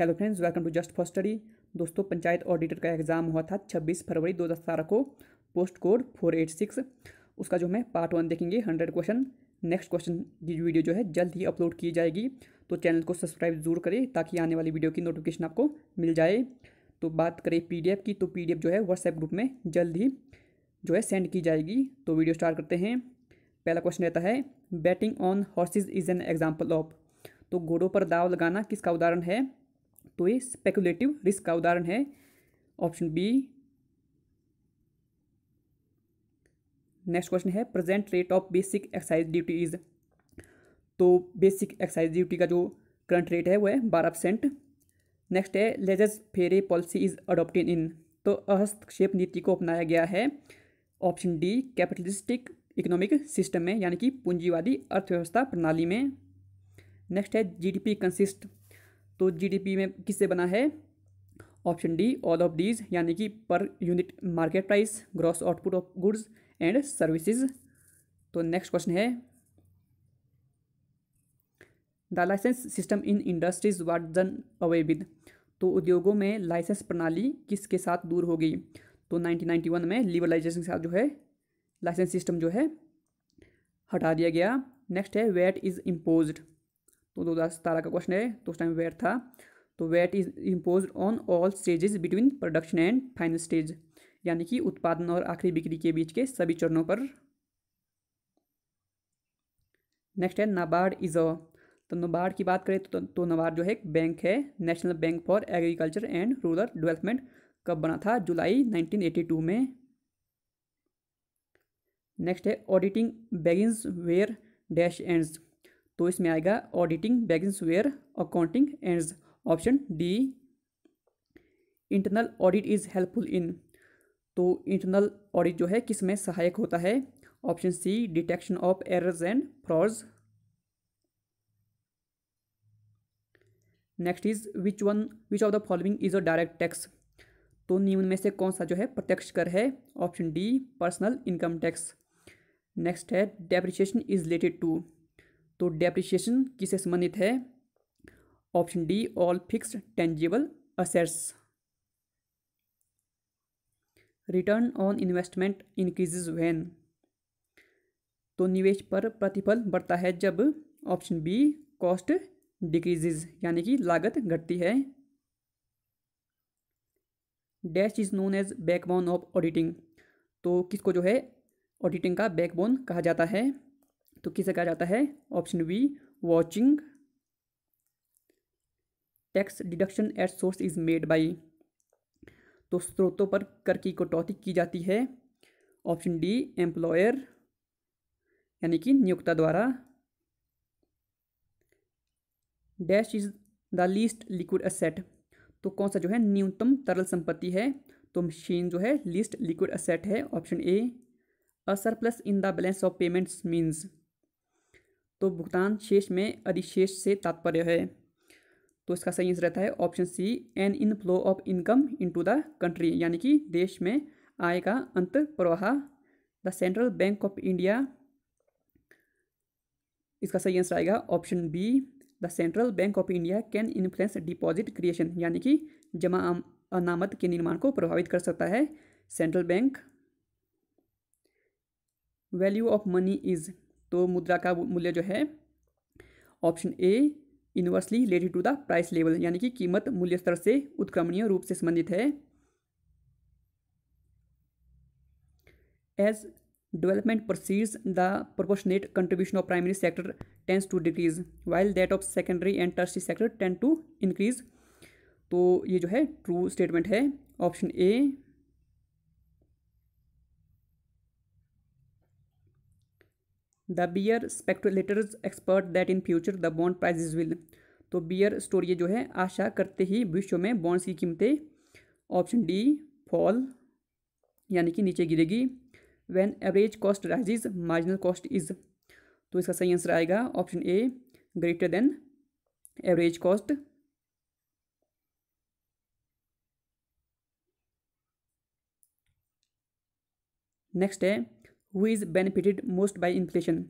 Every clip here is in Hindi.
Hello friends welcome to just for study दोस्तों पंचायत ऑडिटर का एग्ज़ाम हुआ था 26 फरवरी 2017 को पोस्ट कोड 486 उसका जो हमें पार्ट वन देखेंगे 100 क्वेश्चन नेक्स्ट क्वेश्चन की वीडियो जो है जल्द ही अपलोड की जाएगी तो चैनल को सब्सक्राइब जरूर करें ताकि आने वाली वीडियो की नोटिफिकेशन आपको मिल जाए तो बात करें पी की तो पी जो है व्हाट्सएप ग्रुप में जल्द ही जो है सेंड की जाएगी तो वीडियो स्टार्ट करते हैं पहला क्वेश्चन रहता है betting on horses is an example of तो घोड़ों पर दाव लगाना किसका उदाहरण है तो ये स्पेकुलेटिव रिस्क का उदाहरण है ऑप्शन बी नेक्स्ट क्वेश्चन है present rate of basic excise duty is तो बेसिक एक्साइज ड्यूटी का जो करंट रेट है वो है बारह परसेंट नेक्स्ट है लेजस फेरे पॉलिसी इज अडोप्टेड इन तो हस्तक्षेप नीति को अपनाया गया है option D capitalistic economic system में यानी कि पूंजीवादी अर्थव्यवस्था प्रणाली में नेक्स्ट है जीडीपी कंसिस्ट तो जीडीपी में किससे बना है option D all of these यानी कि per unit market price gross output of goods and services तो नेक्स्ट क्वेश्चन है the licence system in industries was done away with तो उद्योगों में लाइसेंस प्रणाली किसके साथ दूर हो गई तो 1991 में लिबरलाइजेशन के साथ जो है लाइसेंस सिस्टम जो है हटा दिया गया नेक्स्ट है वेट इज़ इम्पोज्ड तो दो हज़ार सतारह का क्वेश्चन है तो उस टाइम वेट था तो VAT is impose on all stages between production and final stage यानी कि उत्पादन और आखिरी बिक्री के बीच के सभी चरणों पर नेक्स्ट है नाबार्ड इज अ तो नाबार्ड की बात करें तो, तो नाबार्ड जो है एक बैंक है national bank for agriculture and rural development कब बना था जुलाई 1982 में नेक्स्ट है auditing begins where dash ends तो इसमें आएगा auditing begins where accounting end option D internal audit is helpful in तो इंटरनल ऑडिट जो है किस में सहायक होता है option C detection of errors and frauds next is which one which of the following is a direct tax तो निम्न में से कौन सा जो है प्रत्यक्ष कर है option D personal income tax next है डेप्रिशिएशन इज रिलेटेड टू तो डेप्रिशिएशन किससे संबंधित है option D all fixed tangible assets return on investment increases when तो निवेश पर प्रतिफल बढ़ता है जब ऑप्शन बी कॉस्ट डिक्रीजेस यानी कि लागत घटती है dash is known as backbone of auditing तो किसको जो है ऑडिटिंग का बैकबोन कहा जाता है तो किसे कहा जाता है option B vouching tax deduction at source is made by तो स्रोतों पर कर की कटौती की जाती है ऑप्शन डी एम्प्लॉयर यानी कि नियोक्ता द्वारा dash is the least liquid asset तो कौन सा जो है न्यूनतम तरल संपत्ति है तो मशीन जो है लीस्ट लिक्विड असेट है option A a surplus in the balance of payments means तो भुगतान शेष में अधिशेष से तात्पर्य है तो इसका सही आंसर रहता है option C an inflow of income into the country यानी कि देश में आय का अंत प्रवाह the central bank of India इसका सही आंसर आएगा option B the central bank of India can influence deposit creation यानी कि जमा अनामत के निर्माण को प्रभावित कर सकता है central bank value of money is तो मुद्रा का मूल्य जो है option A inversely related to the price level यानी कि कीमत मूल्य स्तर से उत्क्रमणीय रूप से संबंधित है as development proceeds the proportionate contribution of primary sector tends to decrease while that of secondary and tertiary sector tend to increase तो ये जो है ट्रू स्टेटमेंट है option A the bear speculators expect that in future the bond prices will तो बियर स्टोर ये जो है आशा करते ही भविष्य में बॉन्ड्स की कीमतें ऑप्शन डी फॉल यानी कि नीचे गिरेगी when average cost rises marginal cost is तो इसका सही आंसर आएगा option A greater than average cost next है who is benefited most by inflation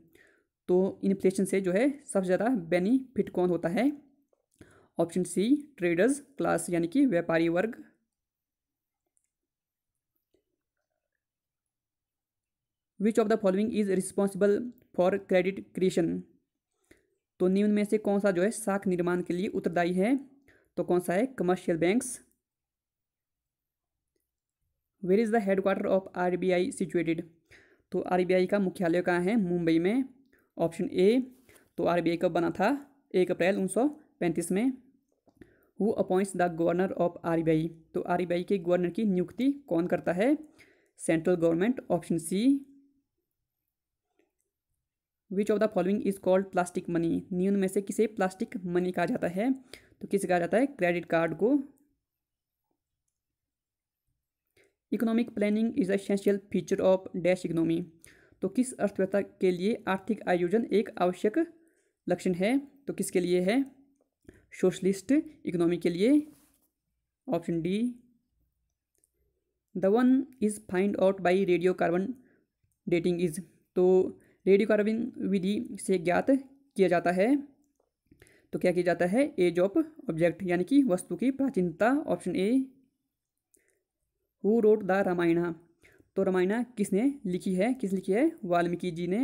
तो इन्फ्लेशन से जो है सबसे ज़्यादा बेनिफिट कौन होता है ऑप्शन सी ट्रेडर्स क्लास यानी कि व्यापारी वर्ग which of the following is responsible for credit creation तो निम्न में से कौन सा जो है साख निर्माण के लिए उत्तरदायी है तो कौन सा है commercial banks where is the headquarter of R B I situated तो आर का मुख्यालय कहाँ है मुंबई में ऑप्शन ए तो आर कब बना था एक अप्रैल उन्नीस में who appoints the governor of R तो आर के गवर्नर की नियुक्ति कौन करता है central government option C which of the following is called plastic money न्यून में से किसे प्लास्टिक मनी कहा जाता है तो किसे कहा जाता है क्रेडिट कार्ड को economic planning is essential feature of dash economy तो किस अर्थव्यवस्था के लिए आर्थिक आयोजन एक आवश्यक लक्षण है तो किसके लिए है सोशलिस्ट इकोनॉमी के लिए option D the one is find out by radio carbon dating is तो रेडियो कार्बन विधि से ज्ञात किया जाता है तो क्या किया जाता है एज ऑफ ऑब्जेक्ट यानी कि वस्तु की प्राचीनता option A who wrote the Ramayana तो रामायणा किसने लिखी है किस लिखी है वाल्मीकि जी ने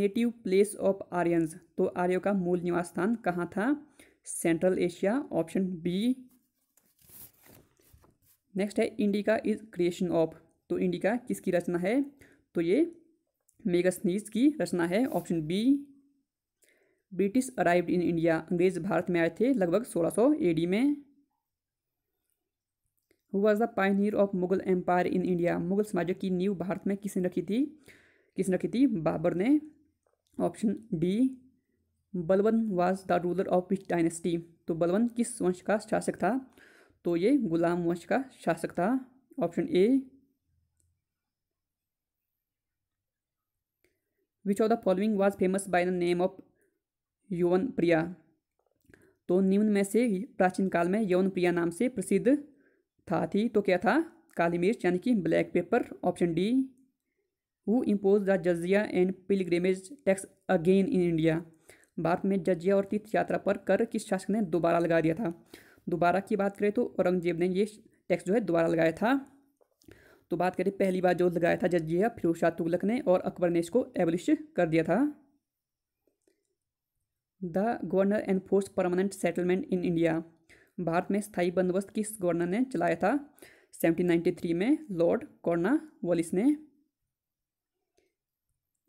नेटिव प्लेस ऑफ आर्यंस तो आर्यों का मूल निवास स्थान कहाँ था central Asia option B next है इंडिका इज क्रिएशन ऑफ तो इंडिका किसकी रचना है तो ये मेगास्नीज की रचना है option B British arrived in India अंग्रेज भारत में आए थे लगभग 1600 एडी में who was the pioneer of Mughal empire in India Mughal समाज की नींव भारत में किसने रखी थी किसने रखी थी बाबर ने option D Balban was the ruler of which dynasty तो बलवन किस वंश का शासक था तो ये गुलाम वंश का शासक था option A which of the following was famous by the name of Yavanapriya तो निम्न में से प्राचीन काल में यौवन प्रिया नाम से प्रसिद्ध था थी तो क्या था काली मिर्च यानी कि black pepper option D who impose the jizya and pilgrimage tax again in India Bharat में जजिया और तीर्थ यात्रा पर कर किस शासक ने दोबारा लगा दिया था दोबारा की बात करें तो औरंगजेब ने ये टैक्स जो है दोबारा लगाया था तो बात करें पहली बार जो लगाया था जजिया फिर शाह तुगलक ने और अकबर ने इसको एबलिश कर दिया था the governor enforce permanent settlement in India Bharat में स्थायी बंदोबस्त किस गवर्नर ने चलाया था 1793 में लॉर्ड कॉर्ना वॉलिस ने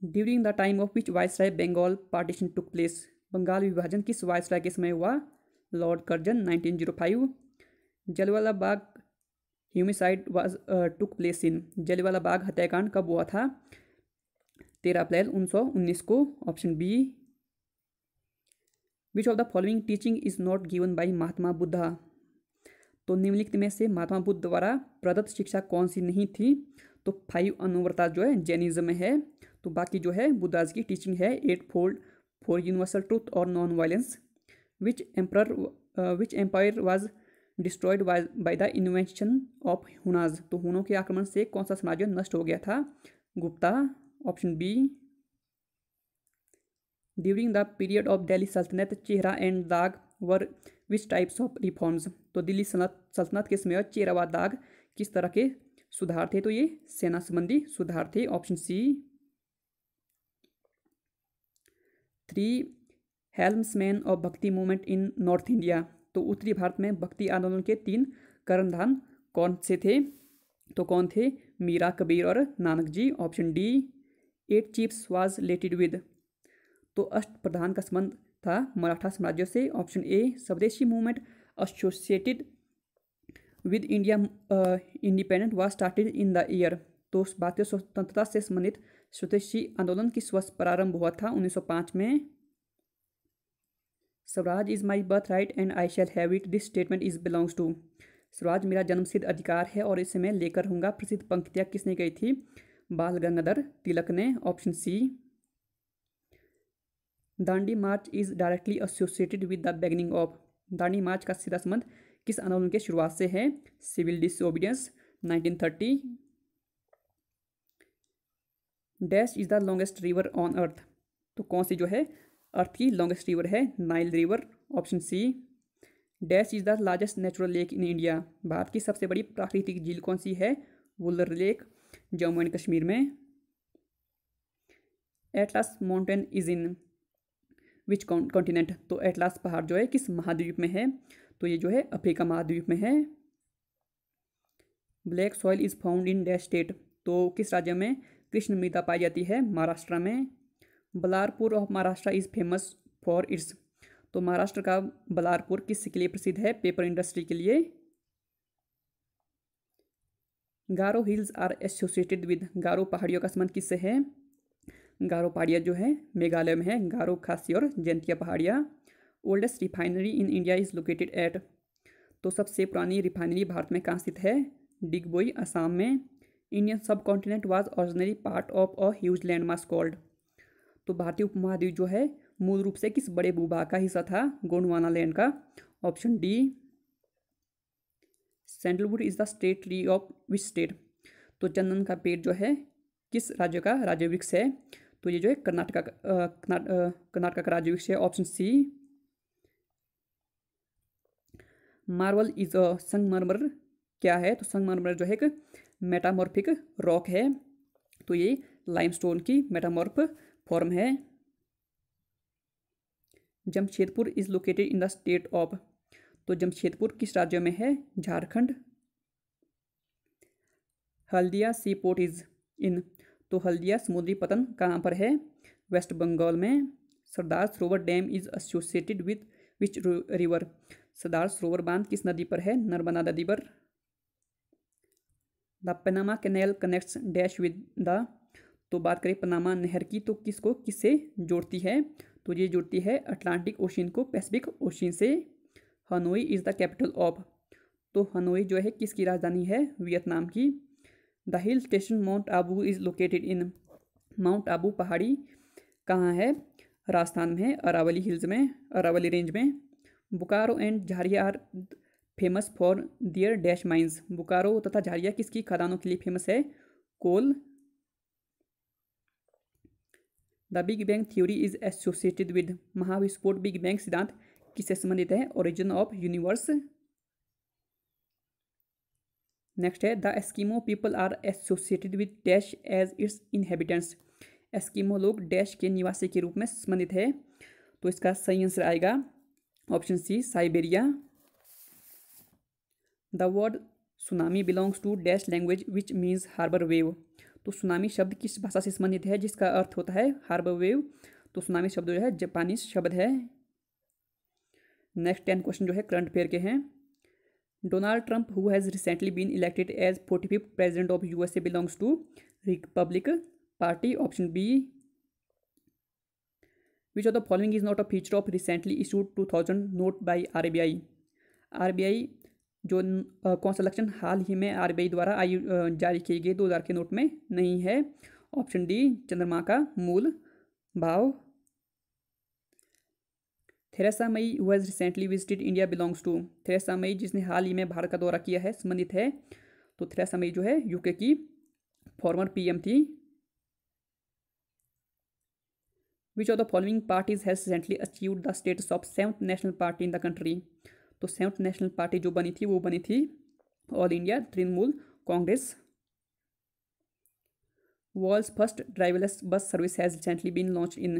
during the time of which राय Bengal partition took place Bengal विभाजन किस वाइस राय के समय हुआ Lord Curzon 1905 Jallianwala Bagh homicide was took place in Jallianwala Bagh हत्याकांड कब हुआ था तेरह अप्रैल उन्नीस को option B which of the following teaching is not given by Mahatma Buddha तो निम्नलिखित में से महात्मा बुद्ध द्वारा प्रदत्त शिक्षा कौन सी नहीं थी तो फाइव अनुवर्ता जो है जैनिज्म है तो बाकी जो है बुद्धाज की टीचिंग है eightfold four universal truth और नॉन वायलेंस विच एम्पर which empire was destroyed by the invention of Hunas तो हुनों के आक्रमण से कौन सा समाज नष्ट हो गया था Gupta option B during the period of Delhi Sultanate chehra and dagh were which types of reforms तो दिल्ली सल्तनत के समय चेहरा व दाग किस तरह के सुधार थे तो ये सेना संबंधी सुधार थे option C three helmsman of Bhakti movement in north India तो उत्तरी भारत में भक्ति आंदोलन के तीन कर्णधान कौन से थे तो कौन थे मीरा कबीर और Nanak ji option D eight chiefs was related with तो अष्ट प्रधान का संबंध था मराठा साम्राज्य से option A Swadeshi movement associated with India independent was started in the year तो भारतीय स्वतंत्रता से संबंधित स्वदेशी आंदोलन की स्वस्थ प्रारंभ हुआ था 1905 में Swaraj is my birthright and I shall have it this statement is belongs to स्वराज मेरा जन्मसिद्ध अधिकार है और इसे मैं लेकर हूँगा प्रसिद्ध पंक्तियाँ किसने गई थी बाल गंगाधर तिलक ने option C Dandi march is directly associated with the beginning of Dandi march का सीधा संबंध किस आंदोलन के शुरुआत से है civil disobedience thirty dash is the longest river on earth तो कौन सी जो है अर्थ की लॉन्गेस्ट रिवर है Nile river option C dash is the largest natural lake in India Bharat की सबसे बड़ी प्राकृतिक झील कौन सी है वुलर लेक जम्मू एंड कश्मीर में Atlas mountain is in which continent तो एटलास पहाड़ जो है किस महाद्वीप में है तो ये जो है अफ्रीका महाद्वीप में है black soil is found in dash state तो किस राज्य में कृष्ण मृदा पाई जाती है महाराष्ट्र में Ballarpur of Maharashtra is famous for its तो महाराष्ट्र का बलारपुर किस के लिए प्रसिद्ध है पेपर इंडस्ट्री के लिए Garo hills are associated with Garo पहाड़ियों का संबंध किससे है गारो पहाड़िया जो है मेघालय में है गारो खासी और जैंतिया पहाड़िया oldest refinery in India is located at तो सबसे पुरानी रिफाइनरी भारत में कहाँ स्थित है डिगबोई असम में Indian subcontinent was originally part of a huge landmass called तो भारतीय उपमहाद्वीप जो है मूल रूप से किस बड़े भूभाग का हिस्सा था गोंडवाना लैंड का option D sandalwood is the state tree of which state तो चंदन का पेड़ जो है किस राज्य का राज्य वृक्ष है तो ये जो है कर्नाटका कर्नाटका का राज्य है option C marble is a संगमरमर क्या है तो संगमरमर जो है एक मेटामॉर्फिक रॉक है तो ये लाइमस्टोन की मेटामॉर्फ फॉर्म है Jamshedpur is located in the state of तो जमशेदपुर किस राज्य में है Jharkhand Haldia sea port is in तो हल्दिया समुद्री पतन कहाँ पर है वेस्ट बंगाल में Sardar Sarovar dam is associated with which river Sardar Sarovar बांध किस नदी पर है नर्मदा नदी पर the Panama canal connects dash with the तो बात करें पनामा नहर की तो किसको किससे जोड़ती है तो ये जोड़ती है अटलांटिक ओशन को पैसिफिक ओशन से Hanoi is the capital of तो हनोई जो है किसकी राजधानी है वियतनाम की the hill station Mount Abu is located in Mount Abu पहाड़ी कहाँ है राजस्थान में अरावली हिल्स में अरावली रेंज में Bokaro and Jharia are famous for their dash mines Bokaro तथा झारिया किसकी खदानों के लिए फेमस है coal the big bang theory is associated with महाविस्फोट बिग बैंग सिद्धांत किससे संबंधित है ओरिजिन ऑफ यूनिवर्स नेक्स्ट है the Eskimo people are associated with dash as its inhabitants Eskimo लोग डैश के निवासी के रूप में संबंधित है तो इसका सही आंसर आएगा option C Siberia the word tsunami belongs to dash language which means harbour wave तो सुनामी शब्द किस भाषा से संबंधित है जिसका अर्थ होता है हार्बर वेव तो सुनामी शब्द जो है जापानी शब्द है नेक्स्ट टेन क्वेश्चन जो है करंट अफेयर के हैं Donald Trump who has recently been elected as forty fifth president of U S A belongs to republic party option B which of the following is not a feature of recently issued two thousand note by R B I R B I जो कौन सा इलेक्शन हाल ही में आर बी आई द्वारा आयु जारी किए गए दो हज़ार के नोट में नहीं है ऑप्शन डी चंद्रमा का मूल भाव Theresa May has recently visited India belongs to Theresa May जिसने हाल ही में भारत का दौरा किया है संबंधित है तो थेरेसा मई जो है यूके की फॉर्मर पीएम थी which of the following parties has recently achieve the status of seventh national party in the country तो सेवंथ नेशनल पार्टी जो बनी थी वो बनी थी all India Trinamool Congress world first driverless bus service has recently been launch in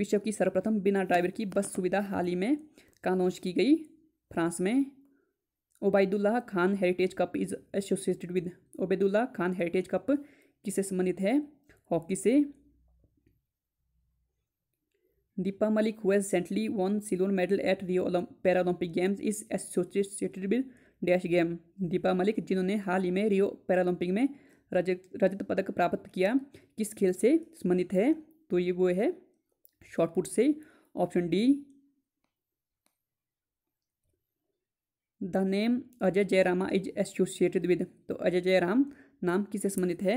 विश्व की सर्वप्रथम बिना ड्राइवर की बस सुविधा हाल ही में कानोज की गई फ्रांस में Obaidullah Khan heritage cup is associated with Obaidullah Khan heritage cup किससे संबंधित है हॉकी से Deepa Malik who recently won silver medal at Rio Paralympic games is associated with dash game Deepa Malik जिन्होंने हाल ही में रियो पैरालंपिक में रजत रजत पदक प्राप्त किया किस खेल से संबंधित है तो ये वो है शॉर्टपुट से option D the name Ajay Jayarama is associated with तो अजय जयराम नाम किससे संबंधित है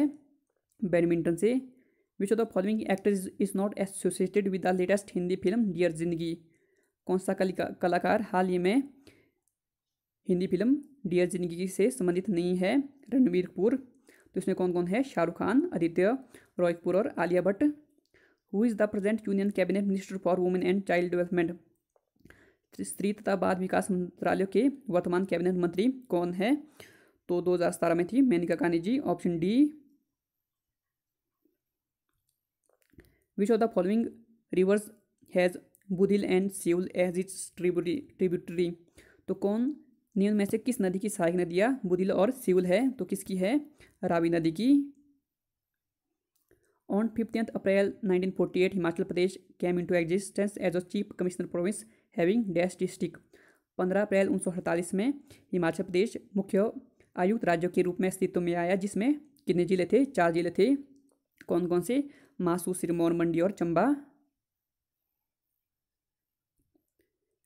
बैडमिंटन से which of the following actor is not associated with the latest Hindi film Dear Zindagi कौन सा कलाकार हाल ही में हिंदी फिल्म डियर जिंदगी से संबंधित नहीं है रणवीर कपूर तो इसमें कौन कौन है शाहरुख खान आदित्य रॉय कपूर और Alia Bhatt who is the present union cabinet minister for women and child development स्त्री तथा बाल विकास मंत्रालय के वर्तमान कैबिनेट मंत्री कौन है तो दो हजार सतारह में थी Maneka Gandhi ji option D which of the following rivers has Budhil and Siul as its tributary तो कौन नियम में से किस नदी की सहायक नदियाँ बुधिल और सियोल है तो किसकी है रावी नदी की On 15th April 1948, Himachal Pradesh came into existence as a chief commissioner province having dash district. 15 अप्रैल उन्नीस में हिमाचल प्रदेश मुख्य आयुक्त राज्यों के रूप में अस्तित्व में आया जिसमें कितने जिले थे चार जिले थे कौन कौन से मासू सिरमौर मंडी और Chamba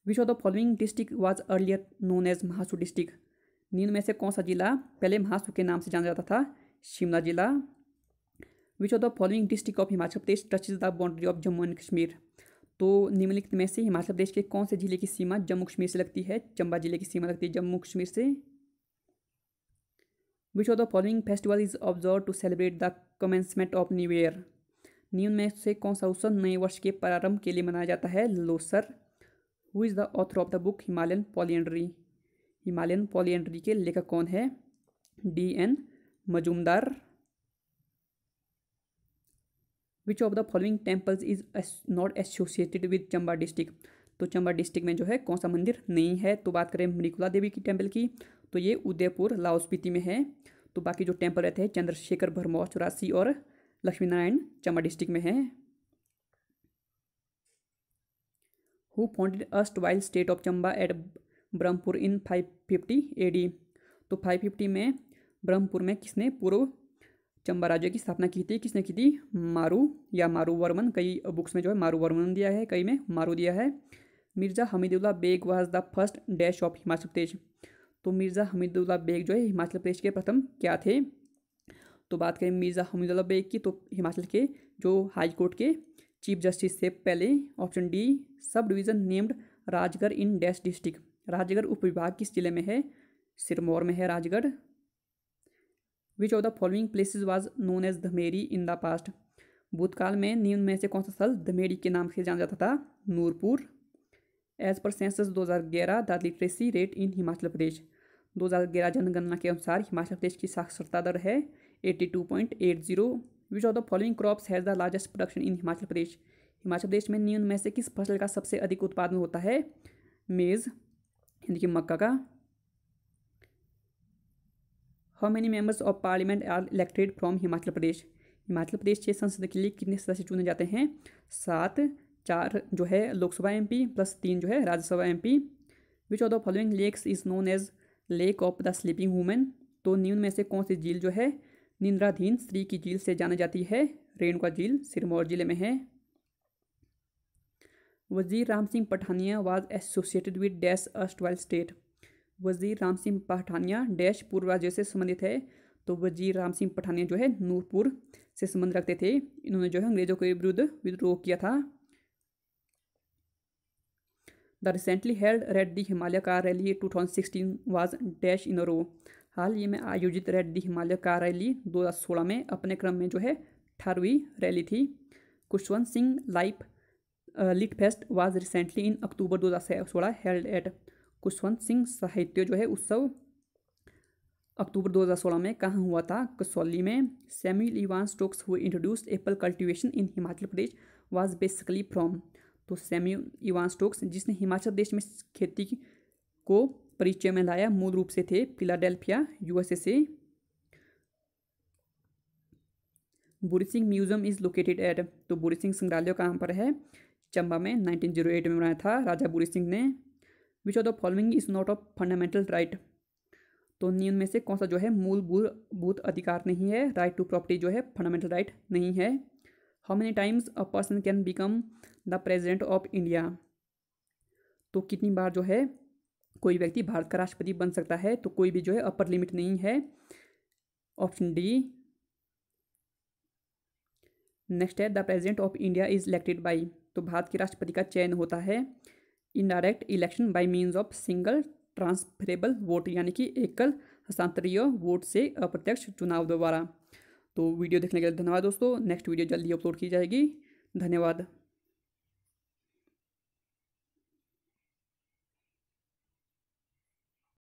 which of the following district was earlier known as Mahasu district नींद में से कौन सा जिला पहले महासू के नाम से जाना जाता था शिमला जिला which of the following district of Himachal Pradesh is the boundary of Jammu and Kashmir तो निम्नलिखित में से हिमाचल प्रदेश के कौन से जिले की सीमा जम्मू कश्मीर से लगती है चंबा जिले की सीमा लगती है जम्मू कश्मीर से which of the following festival is observe to celebrate the commencement of new year निम्न में से कौन सा उत्सव नए वर्ष के प्रारंभ के लिए मनाया जाता है Losar who is the author of the book Himalayan polyandry Himalayan polyandry के लेखक कौन है D N Majumdar which of the following temples is not associated with Chamba district तो चंबा डिस्ट्रिक्ट में जो है कौन सा मंदिर नहीं है तो बात करें मृकुला देवी की टेम्पल की तो ये उदयपुर लाहौल स्पीति में है तो बाकी जो टेम्पल रहते हैं चंद्रशेखर भरमौ चौरासी और लक्ष्मीनारायण चंबा डिस्ट्रिक्ट में है who founded erstwhile state of Chamba at Brahmapur in five fifty A D तो फाइव फिफ्टी में ब्रह्मपुर में किसने पूर्व चंबा राज्य की स्थापना की थी किसने की थी मारू या मारू वर्मन कई बुक्स में जो है मारू वर्मन दिया है कई में मारू दिया है Mirza Hamidullah Beg was the first dash of Himachal Pradesh तो मिर्ज़ा हमीदुल्ला बेग जो है हिमाचल प्रदेश के प्रथम क्या थे तो बात करें मिर्ज़ा हमीदुल्ला बेग की तो हिमाचल के जो हाई कोर्ट के चीफ जस्टिस से पहले option D sub division named Rajgarh in dash district Rajgarh उप विभाग किस जिले में है सिरमौर में है Rajgarh which of the following places was known as Dhameri in the past भूतकाल में निम्न में से कौन सा स्थल धमेरी के नाम से जाना जाता था Nurpur as per census 2011 the literacy rate in Himachal Pradesh 2011 जनगणना के अनुसार हिमाचल प्रदेश की साक्षरता दर है 82.80 which of the following crops has the largest production in Himachal Pradesh Himachal Pradesh में निम्न में से किस फसल का सबसे अधिक उत्पादन होता है मेज़ यानी कि मक्का का how many members of parliament are elected from Himachal Pradesh Himachal Pradesh के संसद के लिए कितने सदस्य चुने जाते हैं सात चार जो है लोकसभा पी प्लस तीन जो है Rajya Sabha M P which of the following lakes is known as lake of the sleeping women तो न्यून में से कौन सी झील जो है निंद्राधीन स्त्री की झील से जानी जाती है रेणुका झील सिरमौर जिले में है Wazir Ram Singh Pathania was associated with dash erstwhile state Wazir Ram Singh Pathania dash पूर्व राज्य से संबंधित है तो वजीर राम सिंह पठानिया जो है नूरपुर से संबंध रखते थे इन्होंने जो है अंग्रेजों के विरुद्ध विद्रोह किया था the recently held Raid de Himalaya car rally two thousand sixteen was dash in row हाल ही में आयोजित Raid de Himalaya car rally दो हजार सोलह में अपने क्रम में जो है अठारहवीं रैली थी Khushwant Singh Life Lit Fest was recently in October दो हजार सोलह हेल्ड एट कुशवंत सिंह साहित्य जो है उत्सव अक्टूबर 2016 में कहाँ हुआ था कसौली में Samuel Evan Stokes who introduced apple cultivation in Himachal Pradesh was basically from तो सैम्यूल इवान स्टोक्स जिसने हिमाचल प्रदेश में खेती को परिचय में लाया मूल रूप से थे फिलाडेल्फिया यूएसए से Bhuri Singh museum is located at तो बुरी सिंह संग्रहालय कहाँ पर है चंबा में 1908 में बनाया था राजा बुरी सिंह ने which of the following is not of fundamental right तो नियम में से कौन सा जो है मूलभूत अधिकार नहीं है राइट टू प्रॉपर्टी जो है फंडामेंटल राइट नहीं है how many times a person can become the president of India तो कितनी बार जो है कोई व्यक्ति भारत का राष्ट्रपति बन सकता है तो कोई भी जो है अपर लिमिट नहीं है ऑप्शन डी नेक्स्ट है the president of India is elected by तो भारत के राष्ट्रपति का चयन होता है indirect election by means of single transferable vote यानी कि एकल हस्तांतरीय वोट से अप्रत्यक्ष चुनाव द्वारा तो वीडियो देखने के लिए धन्यवाद दोस्तों नेक्स्ट वीडियो जल्दी अपलोड की जाएगी धन्यवाद